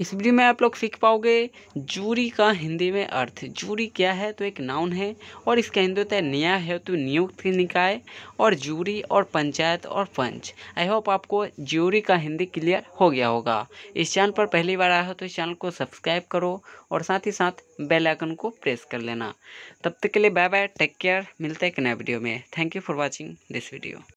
इस वीडियो में आप लोग सीख पाओगे जूरी का हिंदी में अर्थ जूरी क्या है तो एक नाउन है और इसका हिंदी होता है न्याय तो नियुक्ति निकाय और जूरी और पंचायत और पंच आई होप आपको जूरी का हिंदी क्लियर हो गया होगा इस चैनल पर पहली बार आया हो तो इस चैनल को सब्सक्राइब करो और साथ ही साथ बेल आइकन को प्रेस कर लेना तब तक के लिए बाय बाय टेक केयर मिलते हैं एक नए वीडियो में thank you for watching this video